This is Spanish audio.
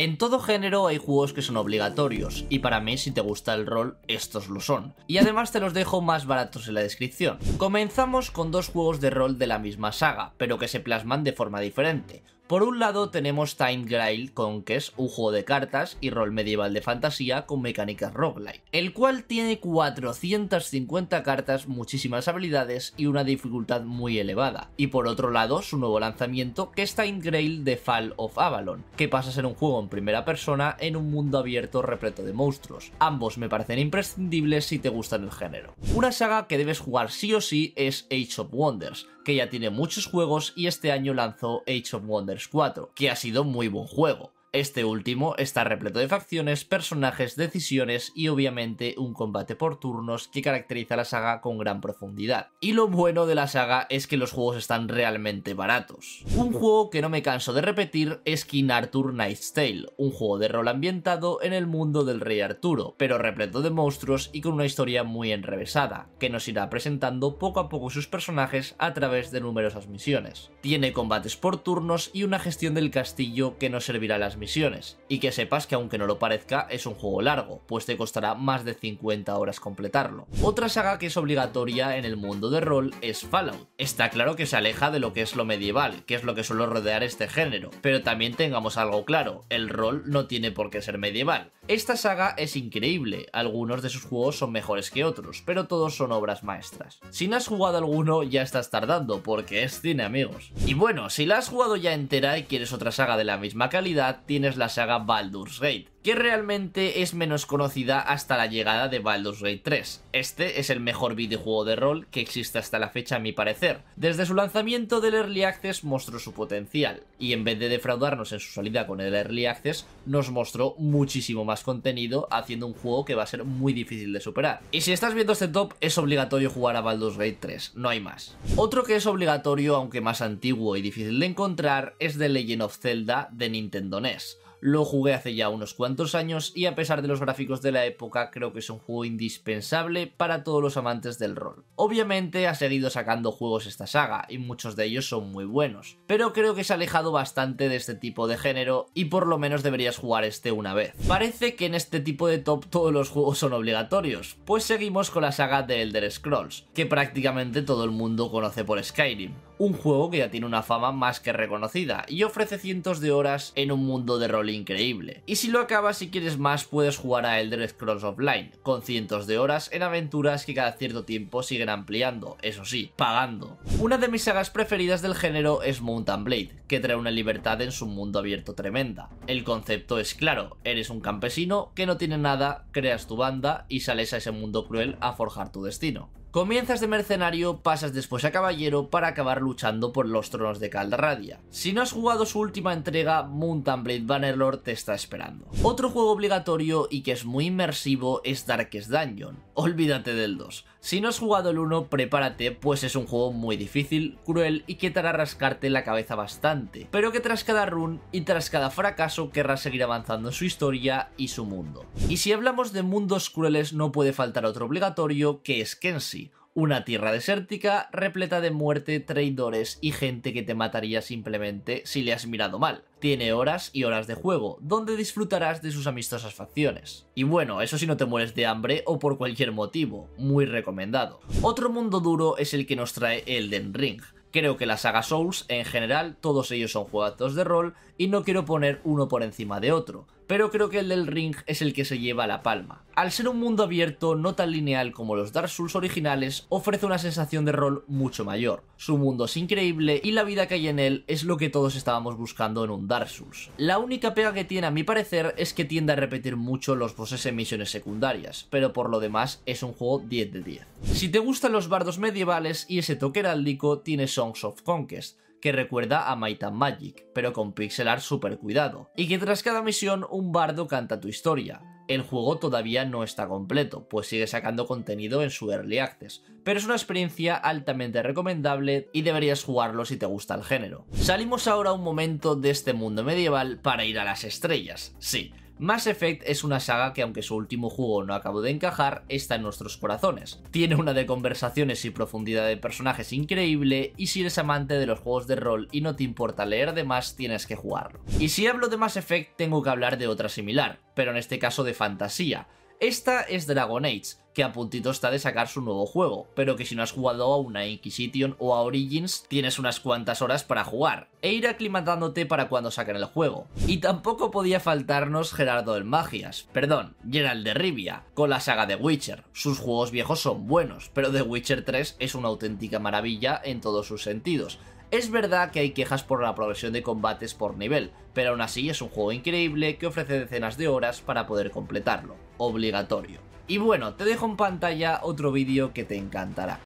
En todo género hay juegos que son obligatorios, y para mí si te gusta el rol, estos lo son. Y además te los dejo más baratos en la descripción. Comenzamos con dos juegos de rol de la misma saga, pero que se plasman de forma diferente. Por un lado tenemos Time Grail, con que es un juego de cartas y rol medieval de fantasía con mecánicas roguelike, el cual tiene 450 cartas, muchísimas habilidades y una dificultad muy elevada. Y por otro lado, su nuevo lanzamiento, que es Time Grail The Fall of Avalon, que pasa a ser un juego en primera persona en un mundo abierto repleto de monstruos. Ambos me parecen imprescindibles si te gustan el género. Una saga que debes jugar sí o sí es Age of Wonders, que ya tiene muchos juegos y este año lanzó Age of Wonders 4, que ha sido muy buen juego. Este último está repleto de facciones, personajes, decisiones y obviamente un combate por turnos que caracteriza la saga con gran profundidad. Y lo bueno de la saga es que los juegos están realmente baratos. Un juego que no me canso de repetir es King Arthur Knight's Tale, un juego de rol ambientado en el mundo del rey Arturo, pero repleto de monstruos y con una historia muy enrevesada, que nos irá presentando poco a poco sus personajes a través de numerosas misiones. Tiene combates por turnos y una gestión del castillo que nos servirá a las misiones, y que sepas que aunque no lo parezca es un juego largo, pues te costará más de 50 horas completarlo. Otra saga que es obligatoria en el mundo de rol es Fallout. Está claro que se aleja de lo que es lo medieval, que es lo que suele rodear este género, pero también tengamos algo claro, el rol no tiene por qué ser medieval. Esta saga es increíble, algunos de sus juegos son mejores que otros, pero todos son obras maestras. Si no has jugado alguno ya estás tardando, porque es cine amigos. Y bueno, si la has jugado ya entera y quieres otra saga de la misma calidad, tienes la saga Baldur's Gate que realmente es menos conocida hasta la llegada de Baldur's Gate 3. Este es el mejor videojuego de rol que existe hasta la fecha a mi parecer. Desde su lanzamiento del Early Access mostró su potencial, y en vez de defraudarnos en su salida con el Early Access, nos mostró muchísimo más contenido, haciendo un juego que va a ser muy difícil de superar. Y si estás viendo este top, es obligatorio jugar a Baldur's Gate 3, no hay más. Otro que es obligatorio, aunque más antiguo y difícil de encontrar, es The Legend of Zelda de Nintendo NES lo jugué hace ya unos cuantos años y a pesar de los gráficos de la época creo que es un juego indispensable para todos los amantes del rol. Obviamente ha seguido sacando juegos esta saga y muchos de ellos son muy buenos, pero creo que se ha alejado bastante de este tipo de género y por lo menos deberías jugar este una vez. Parece que en este tipo de top todos los juegos son obligatorios, pues seguimos con la saga de Elder Scrolls, que prácticamente todo el mundo conoce por Skyrim un juego que ya tiene una fama más que reconocida y ofrece cientos de horas en un mundo de rol increíble. Y si lo acabas y quieres más puedes jugar a Elder Cross Offline, con cientos de horas en aventuras que cada cierto tiempo siguen ampliando, eso sí, pagando. Una de mis sagas preferidas del género es Mountain Blade, que trae una libertad en su mundo abierto tremenda. El concepto es claro, eres un campesino que no tiene nada, creas tu banda y sales a ese mundo cruel a forjar tu destino. Comienzas de mercenario, pasas después a caballero para acabar luchando por los tronos de Caldradia. Si no has jugado su última entrega, Mountain Blade Bannerlord te está esperando. Otro juego obligatorio y que es muy inmersivo es Darkest Dungeon olvídate del 2. Si no has jugado el 1, prepárate, pues es un juego muy difícil, cruel y que te hará rascarte la cabeza bastante, pero que tras cada run y tras cada fracaso querrás seguir avanzando en su historia y su mundo. Y si hablamos de mundos crueles no puede faltar otro obligatorio que es Kenshi, una tierra desértica repleta de muerte, traidores y gente que te mataría simplemente si le has mirado mal. Tiene horas y horas de juego, donde disfrutarás de sus amistosas facciones. Y bueno, eso si no te mueres de hambre o por cualquier motivo, muy recomendado. Otro mundo duro es el que nos trae Elden Ring. Creo que la saga Souls, en general, todos ellos son juegos de rol y no quiero poner uno por encima de otro, pero creo que el del Ring es el que se lleva la palma. Al ser un mundo abierto, no tan lineal como los Dark Souls originales, ofrece una sensación de rol mucho mayor. Su mundo es increíble y la vida que hay en él es lo que todos estábamos buscando en un Dark Souls. La única pega que tiene a mi parecer es que tiende a repetir mucho los bosses en misiones secundarias, pero por lo demás es un juego 10 de 10. Si te gustan los bardos medievales y ese toque heráldico, tiene Songs of Conquest, que recuerda a Might Magic, pero con pixel art super cuidado, y que tras cada misión un bardo canta tu historia. El juego todavía no está completo, pues sigue sacando contenido en su Early Access, pero es una experiencia altamente recomendable y deberías jugarlo si te gusta el género. Salimos ahora un momento de este mundo medieval para ir a las estrellas, sí, Mass Effect es una saga que aunque su último juego no acabó de encajar, está en nuestros corazones. Tiene una de conversaciones y profundidad de personajes increíble y si eres amante de los juegos de rol y no te importa leer de más, tienes que jugarlo. Y si hablo de Mass Effect tengo que hablar de otra similar, pero en este caso de fantasía, esta es Dragon Age, que a puntito está de sacar su nuevo juego, pero que si no has jugado a una Inquisition o a Origins, tienes unas cuantas horas para jugar, e ir aclimatándote para cuando saquen el juego. Y tampoco podía faltarnos Gerardo del Magias, perdón, Gerald de Rivia, con la saga de Witcher. Sus juegos viejos son buenos, pero The Witcher 3 es una auténtica maravilla en todos sus sentidos, es verdad que hay quejas por la progresión de combates por nivel, pero aún así es un juego increíble que ofrece decenas de horas para poder completarlo, obligatorio. Y bueno, te dejo en pantalla otro vídeo que te encantará.